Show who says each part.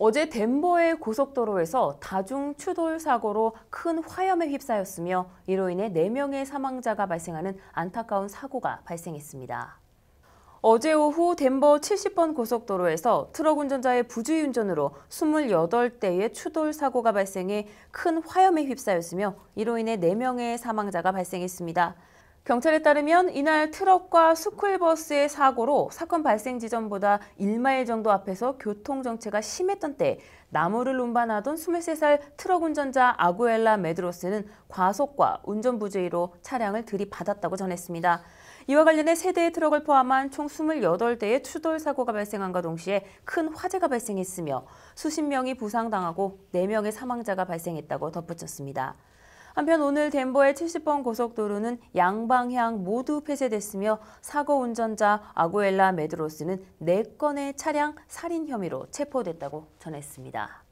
Speaker 1: 어제 덴버의 고속도로에서 다중 추돌 사고로 큰 화염에 휩싸였으며 이로 인해 4명의 사망자가 발생하는 안타까운 사고가 발생했습니다. 어제 오후 덴버 70번 고속도로에서 트럭 운전자의 부주의운전으로 28대의 추돌 사고가 발생해 큰 화염에 휩싸였으며 이로 인해 4명의 사망자가 발생했습니다. 경찰에 따르면 이날 트럭과 스쿨버스의 사고로 사건 발생 지점보다 1마일 정도 앞에서 교통 정체가 심했던 때 나무를 운반하던 23살 트럭 운전자 아구엘라 메드로스는 과속과 운전 부주의로 차량을 들이받았다고 전했습니다. 이와 관련해 세대의 트럭을 포함한 총 28대의 추돌 사고가 발생한과 동시에 큰 화재가 발생했으며 수십 명이 부상당하고 4명의 사망자가 발생했다고 덧붙였습니다. 한편 오늘 덴버의 70번 고속도로는 양방향 모두 폐쇄됐으며 사고 운전자 아구엘라 메드로스는 4건의 차량 살인 혐의로 체포됐다고 전했습니다.